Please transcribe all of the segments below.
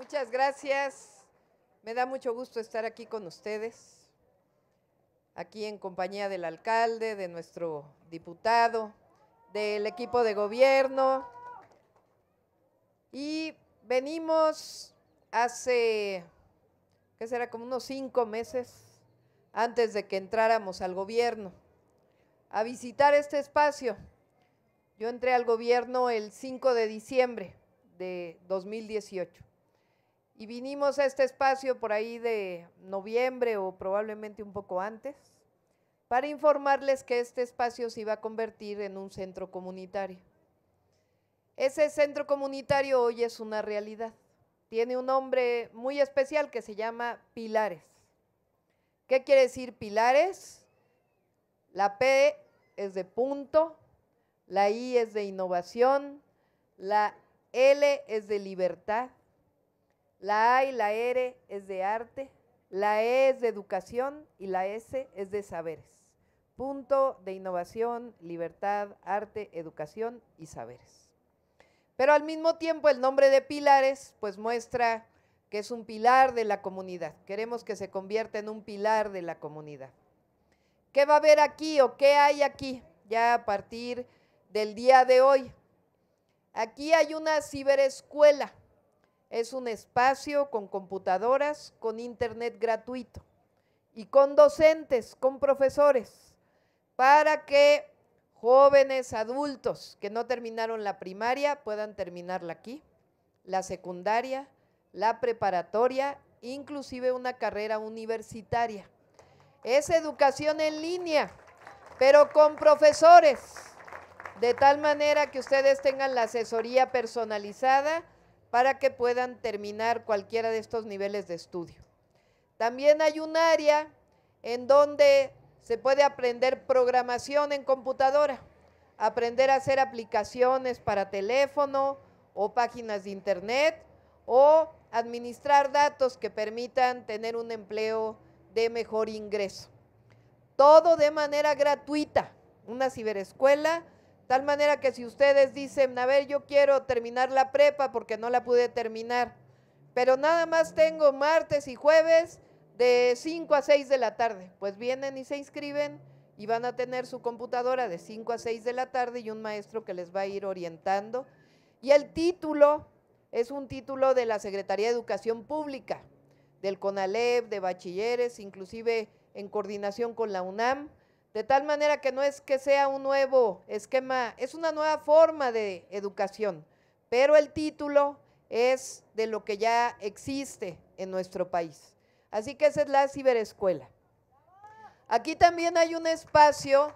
Muchas gracias. Me da mucho gusto estar aquí con ustedes, aquí en compañía del alcalde, de nuestro diputado, del equipo de gobierno. Y venimos hace, ¿qué será? Como unos cinco meses antes de que entráramos al gobierno a visitar este espacio. Yo entré al gobierno el 5 de diciembre de 2018. Y vinimos a este espacio por ahí de noviembre o probablemente un poco antes para informarles que este espacio se iba a convertir en un centro comunitario. Ese centro comunitario hoy es una realidad. Tiene un nombre muy especial que se llama Pilares. ¿Qué quiere decir Pilares? La P es de punto, la I es de innovación, la L es de libertad, la A y la R es de arte, la E es de educación y la S es de saberes. Punto de innovación, libertad, arte, educación y saberes. Pero al mismo tiempo el nombre de pilares pues muestra que es un pilar de la comunidad. Queremos que se convierta en un pilar de la comunidad. ¿Qué va a haber aquí o qué hay aquí ya a partir del día de hoy? Aquí hay una ciberescuela es un espacio con computadoras, con internet gratuito y con docentes, con profesores, para que jóvenes, adultos que no terminaron la primaria puedan terminarla aquí, la secundaria, la preparatoria, inclusive una carrera universitaria. Es educación en línea, pero con profesores, de tal manera que ustedes tengan la asesoría personalizada para que puedan terminar cualquiera de estos niveles de estudio. También hay un área en donde se puede aprender programación en computadora, aprender a hacer aplicaciones para teléfono o páginas de internet o administrar datos que permitan tener un empleo de mejor ingreso. Todo de manera gratuita, una ciberescuela Tal manera que si ustedes dicen, a ver, yo quiero terminar la prepa porque no la pude terminar, pero nada más tengo martes y jueves de 5 a 6 de la tarde, pues vienen y se inscriben y van a tener su computadora de 5 a 6 de la tarde y un maestro que les va a ir orientando. Y el título es un título de la Secretaría de Educación Pública, del CONALEP, de bachilleres, inclusive en coordinación con la UNAM. De tal manera que no es que sea un nuevo esquema, es una nueva forma de educación, pero el título es de lo que ya existe en nuestro país. Así que esa es la ciberescuela. Aquí también hay un espacio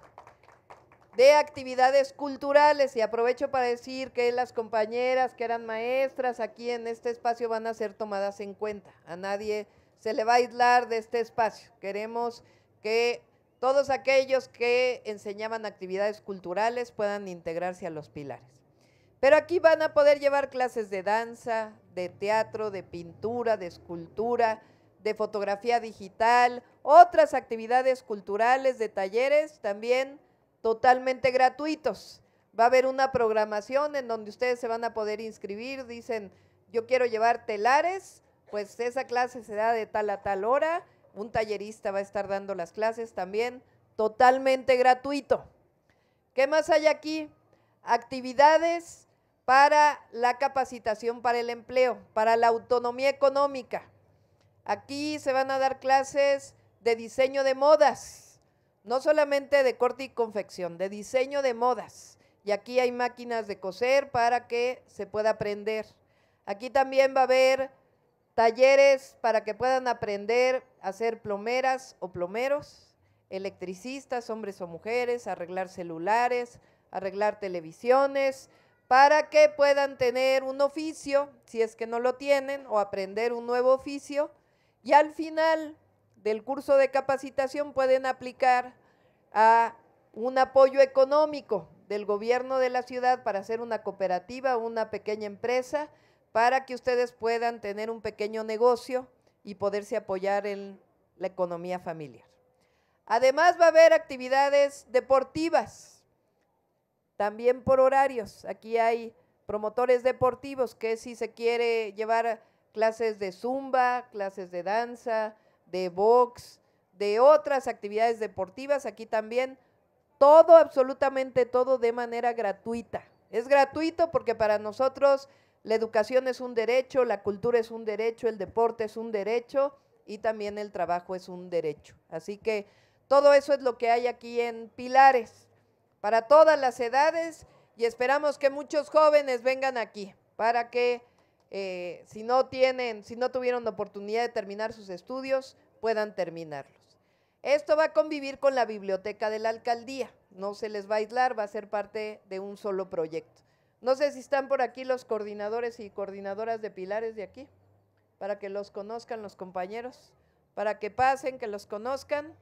de actividades culturales y aprovecho para decir que las compañeras que eran maestras aquí en este espacio van a ser tomadas en cuenta. A nadie se le va a aislar de este espacio. Queremos que todos aquellos que enseñaban actividades culturales puedan integrarse a los pilares. Pero aquí van a poder llevar clases de danza, de teatro, de pintura, de escultura, de fotografía digital, otras actividades culturales, de talleres también totalmente gratuitos. Va a haber una programación en donde ustedes se van a poder inscribir, dicen, yo quiero llevar telares, pues esa clase se da de tal a tal hora un tallerista va a estar dando las clases también, totalmente gratuito. ¿Qué más hay aquí? Actividades para la capacitación para el empleo, para la autonomía económica. Aquí se van a dar clases de diseño de modas, no solamente de corte y confección, de diseño de modas. Y aquí hay máquinas de coser para que se pueda aprender. Aquí también va a haber talleres para que puedan aprender a ser plomeras o plomeros, electricistas, hombres o mujeres, arreglar celulares, arreglar televisiones, para que puedan tener un oficio, si es que no lo tienen, o aprender un nuevo oficio. Y al final del curso de capacitación pueden aplicar a un apoyo económico del gobierno de la ciudad para hacer una cooperativa o una pequeña empresa para que ustedes puedan tener un pequeño negocio y poderse apoyar en la economía familiar. Además va a haber actividades deportivas, también por horarios. Aquí hay promotores deportivos que si se quiere llevar clases de zumba, clases de danza, de box, de otras actividades deportivas, aquí también todo, absolutamente todo de manera gratuita. Es gratuito porque para nosotros la educación es un derecho, la cultura es un derecho, el deporte es un derecho y también el trabajo es un derecho. Así que todo eso es lo que hay aquí en Pilares, para todas las edades y esperamos que muchos jóvenes vengan aquí para que eh, si no tienen, si no tuvieron la oportunidad de terminar sus estudios, puedan terminarlos. Esto va a convivir con la biblioteca de la alcaldía, no se les va a aislar, va a ser parte de un solo proyecto. No sé si están por aquí los coordinadores y coordinadoras de pilares de aquí, para que los conozcan los compañeros, para que pasen, que los conozcan.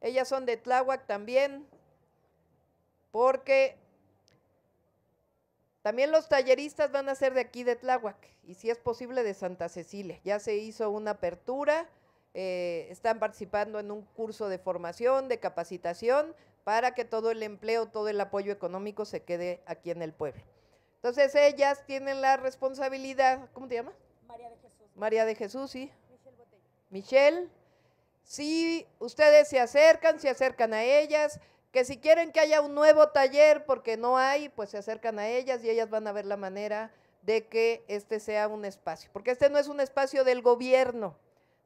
Ellas son de Tláhuac también, porque también los talleristas van a ser de aquí de Tláhuac y si es posible de Santa Cecilia. Ya se hizo una apertura, eh, están participando en un curso de formación, de capacitación, para que todo el empleo, todo el apoyo económico se quede aquí en el pueblo. Entonces ellas tienen la responsabilidad, ¿cómo te llama? María de Jesús. María de Jesús, sí. Michelle Botella. Michelle, si ustedes se acercan, se acercan a ellas, que si quieren que haya un nuevo taller porque no hay, pues se acercan a ellas y ellas van a ver la manera de que este sea un espacio, porque este no es un espacio del gobierno,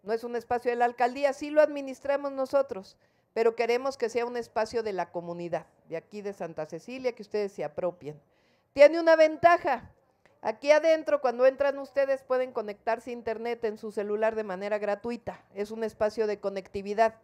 no es un espacio de la alcaldía, sí lo administramos nosotros, pero queremos que sea un espacio de la comunidad, de aquí de Santa Cecilia, que ustedes se apropien. Tiene una ventaja. Aquí adentro, cuando entran ustedes, pueden conectarse a Internet en su celular de manera gratuita. Es un espacio de conectividad.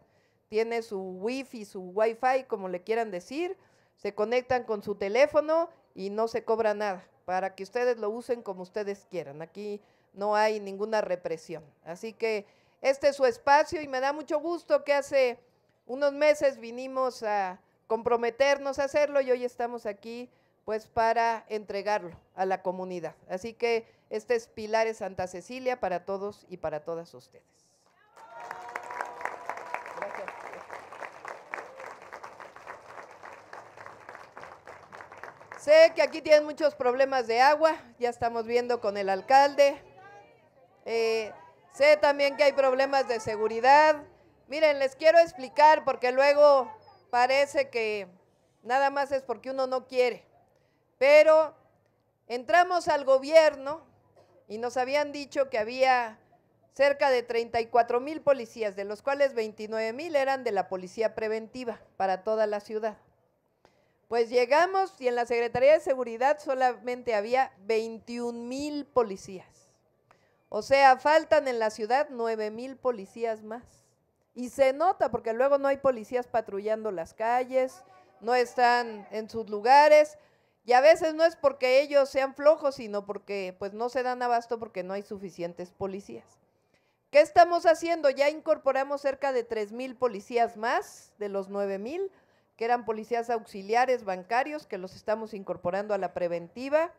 Tiene su Wi-Fi, su Wi-Fi, como le quieran decir. Se conectan con su teléfono y no se cobra nada para que ustedes lo usen como ustedes quieran. Aquí no hay ninguna represión. Así que este es su espacio y me da mucho gusto que hace unos meses vinimos a comprometernos a hacerlo y hoy estamos aquí pues para entregarlo a la comunidad. Así que este es Pilares Santa Cecilia para todos y para todas ustedes. Sé que aquí tienen muchos problemas de agua, ya estamos viendo con el alcalde. Eh, sé también que hay problemas de seguridad. Miren, les quiero explicar porque luego parece que nada más es porque uno no quiere. Pero entramos al gobierno y nos habían dicho que había cerca de 34 mil policías, de los cuales 29 mil eran de la policía preventiva para toda la ciudad. Pues llegamos y en la Secretaría de Seguridad solamente había 21 mil policías. O sea, faltan en la ciudad 9 mil policías más. Y se nota porque luego no hay policías patrullando las calles, no están en sus lugares. Y a veces no es porque ellos sean flojos, sino porque pues no se dan abasto porque no hay suficientes policías. ¿Qué estamos haciendo? Ya incorporamos cerca de 3.000 policías más de los 9.000, que eran policías auxiliares bancarios, que los estamos incorporando a la preventiva.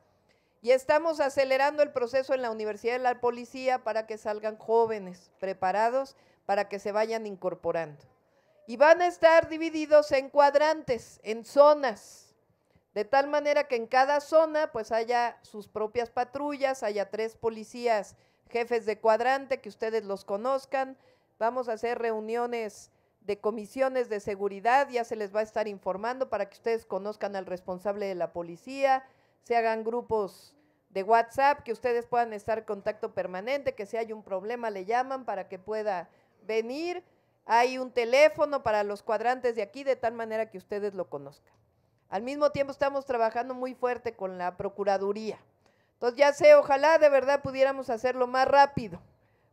Y estamos acelerando el proceso en la Universidad de la Policía para que salgan jóvenes preparados, para que se vayan incorporando. Y van a estar divididos en cuadrantes, en zonas, de tal manera que en cada zona pues haya sus propias patrullas, haya tres policías jefes de cuadrante que ustedes los conozcan. Vamos a hacer reuniones de comisiones de seguridad, ya se les va a estar informando para que ustedes conozcan al responsable de la policía, se hagan grupos de WhatsApp, que ustedes puedan estar en contacto permanente, que si hay un problema le llaman para que pueda venir. Hay un teléfono para los cuadrantes de aquí, de tal manera que ustedes lo conozcan. Al mismo tiempo estamos trabajando muy fuerte con la Procuraduría. Entonces ya sé, ojalá de verdad pudiéramos hacerlo más rápido,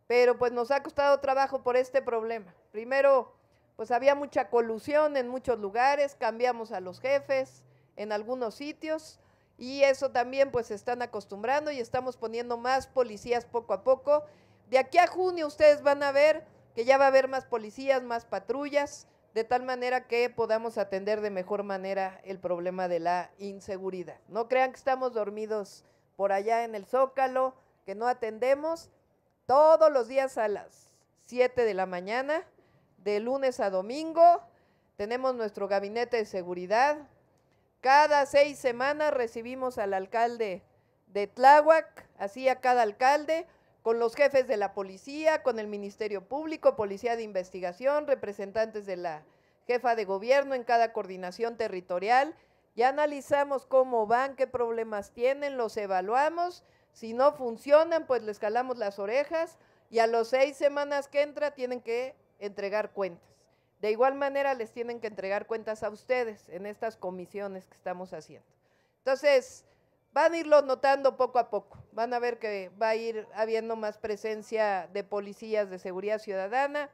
pero pues nos ha costado trabajo por este problema. Primero, pues había mucha colusión en muchos lugares, cambiamos a los jefes en algunos sitios y eso también pues se están acostumbrando y estamos poniendo más policías poco a poco. De aquí a junio ustedes van a ver que ya va a haber más policías, más patrullas, de tal manera que podamos atender de mejor manera el problema de la inseguridad. No crean que estamos dormidos por allá en el zócalo, que no atendemos todos los días a las 7 de la mañana, de lunes a domingo. Tenemos nuestro gabinete de seguridad. Cada seis semanas recibimos al alcalde de Tláhuac, así a cada alcalde, con los jefes de la policía, con el Ministerio Público, Policía de Investigación, representantes de la jefa de gobierno en cada coordinación territorial. Ya analizamos cómo van, qué problemas tienen, los evaluamos. Si no funcionan, pues les calamos las orejas y a las seis semanas que entra tienen que entregar cuentas. De igual manera les tienen que entregar cuentas a ustedes en estas comisiones que estamos haciendo. Entonces, Van a irlo notando poco a poco. Van a ver que va a ir habiendo más presencia de policías de seguridad ciudadana.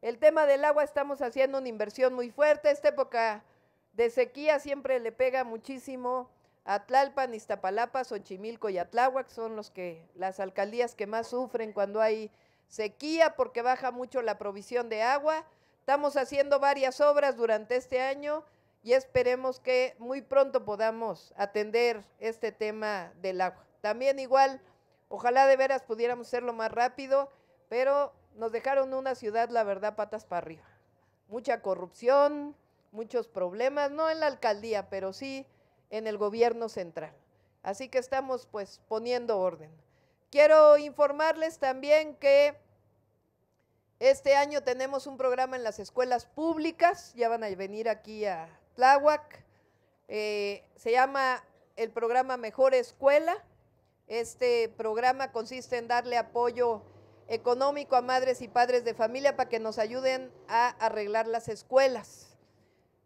El tema del agua, estamos haciendo una inversión muy fuerte. Esta época de sequía siempre le pega muchísimo a Tlalpan, Iztapalapa, Xochimilco y Atláhuac, son los que, las alcaldías que más sufren cuando hay sequía porque baja mucho la provisión de agua. Estamos haciendo varias obras durante este año y esperemos que muy pronto podamos atender este tema del agua. También igual, ojalá de veras pudiéramos hacerlo más rápido, pero nos dejaron una ciudad, la verdad, patas para arriba. Mucha corrupción, muchos problemas, no en la alcaldía, pero sí en el gobierno central. Así que estamos pues poniendo orden. Quiero informarles también que este año tenemos un programa en las escuelas públicas, ya van a venir aquí a Tláhuac. Eh, se llama el programa Mejor Escuela. Este programa consiste en darle apoyo económico a madres y padres de familia para que nos ayuden a arreglar las escuelas.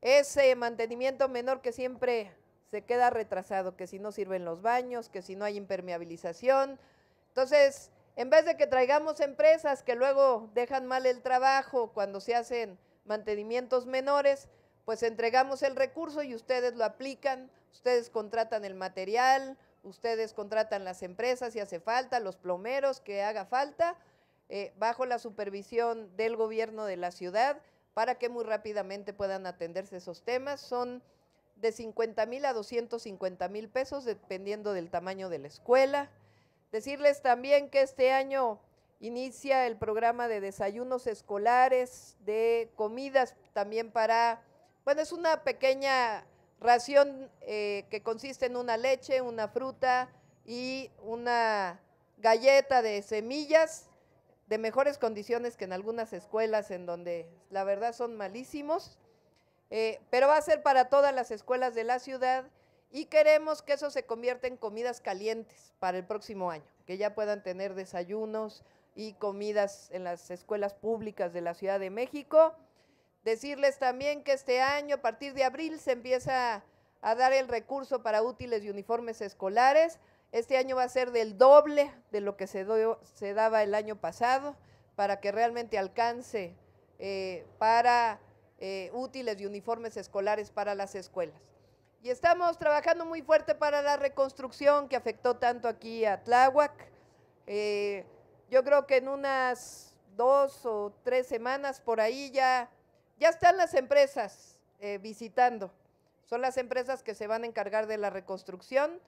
Ese mantenimiento menor que siempre se queda retrasado, que si no sirven los baños, que si no hay impermeabilización. Entonces, en vez de que traigamos empresas que luego dejan mal el trabajo cuando se hacen mantenimientos menores, pues entregamos el recurso y ustedes lo aplican, ustedes contratan el material, ustedes contratan las empresas si hace falta, los plomeros que haga falta, eh, bajo la supervisión del gobierno de la ciudad, para que muy rápidamente puedan atenderse esos temas. Son de 50 mil a 250 mil pesos, dependiendo del tamaño de la escuela. Decirles también que este año inicia el programa de desayunos escolares, de comidas también para bueno, es una pequeña ración eh, que consiste en una leche, una fruta y una galleta de semillas de mejores condiciones que en algunas escuelas en donde la verdad son malísimos, eh, pero va a ser para todas las escuelas de la ciudad y queremos que eso se convierta en comidas calientes para el próximo año, que ya puedan tener desayunos y comidas en las escuelas públicas de la Ciudad de México. Decirles también que este año, a partir de abril, se empieza a dar el recurso para útiles y uniformes escolares. Este año va a ser del doble de lo que se, se daba el año pasado para que realmente alcance eh, para eh, útiles y uniformes escolares para las escuelas. Y estamos trabajando muy fuerte para la reconstrucción que afectó tanto aquí a Tláhuac. Eh, yo creo que en unas dos o tres semanas por ahí ya ya están las empresas eh, visitando. Son las empresas que se van a encargar de la reconstrucción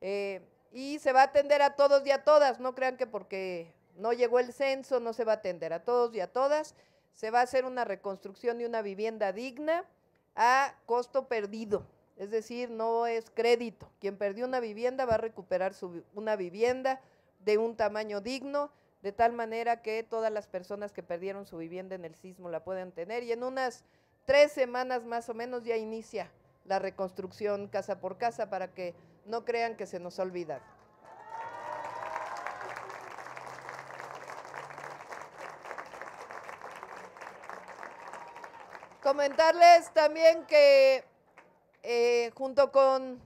eh, y se va a atender a todos y a todas. No crean que porque no llegó el censo no se va a atender a todos y a todas. Se va a hacer una reconstrucción de una vivienda digna a costo perdido. Es decir, no es crédito. Quien perdió una vivienda va a recuperar una vivienda de un tamaño digno de tal manera que todas las personas que perdieron su vivienda en el sismo la puedan tener y en unas tres semanas más o menos ya inicia la reconstrucción casa por casa para que no crean que se nos olvida. Comentarles también que eh, junto con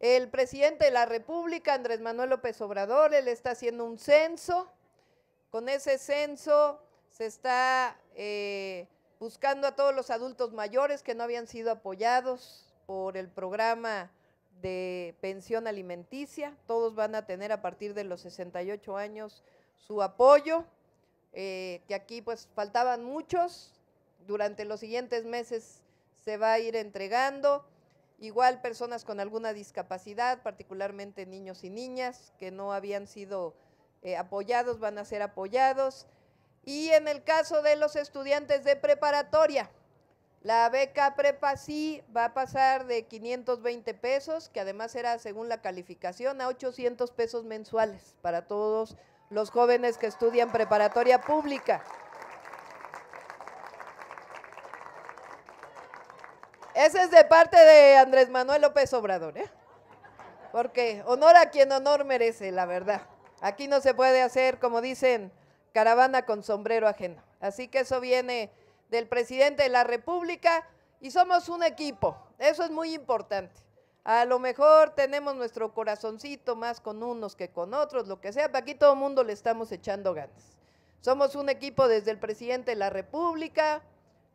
el presidente de la República, Andrés Manuel López Obrador, él está haciendo un censo con ese censo se está eh, buscando a todos los adultos mayores que no habían sido apoyados por el programa de pensión alimenticia. Todos van a tener a partir de los 68 años su apoyo, eh, que aquí pues faltaban muchos. Durante los siguientes meses se va a ir entregando. Igual personas con alguna discapacidad, particularmente niños y niñas que no habían sido eh, apoyados van a ser apoyados. Y en el caso de los estudiantes de preparatoria, la beca prepa sí va a pasar de 520 pesos, que además era según la calificación, a 800 pesos mensuales para todos los jóvenes que estudian preparatoria pública. Ese es de parte de Andrés Manuel López Obrador, ¿eh? Porque honor a quien honor merece, la verdad. Aquí no se puede hacer, como dicen, caravana con sombrero ajeno. Así que eso viene del presidente de la República y somos un equipo. Eso es muy importante. A lo mejor tenemos nuestro corazoncito más con unos que con otros, lo que sea, pero aquí todo el mundo le estamos echando ganas. Somos un equipo desde el presidente de la República,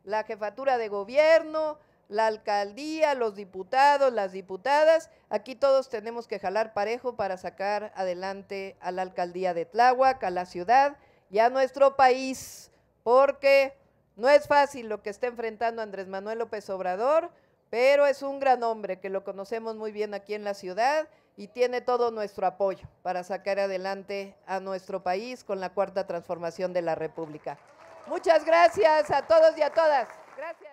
la jefatura de gobierno, la alcaldía, los diputados, las diputadas, aquí todos tenemos que jalar parejo para sacar adelante a la alcaldía de Tláhuac, a la ciudad y a nuestro país, porque no es fácil lo que está enfrentando Andrés Manuel López Obrador, pero es un gran hombre que lo conocemos muy bien aquí en la ciudad y tiene todo nuestro apoyo para sacar adelante a nuestro país con la cuarta transformación de la República. Muchas gracias a todos y a todas. Gracias.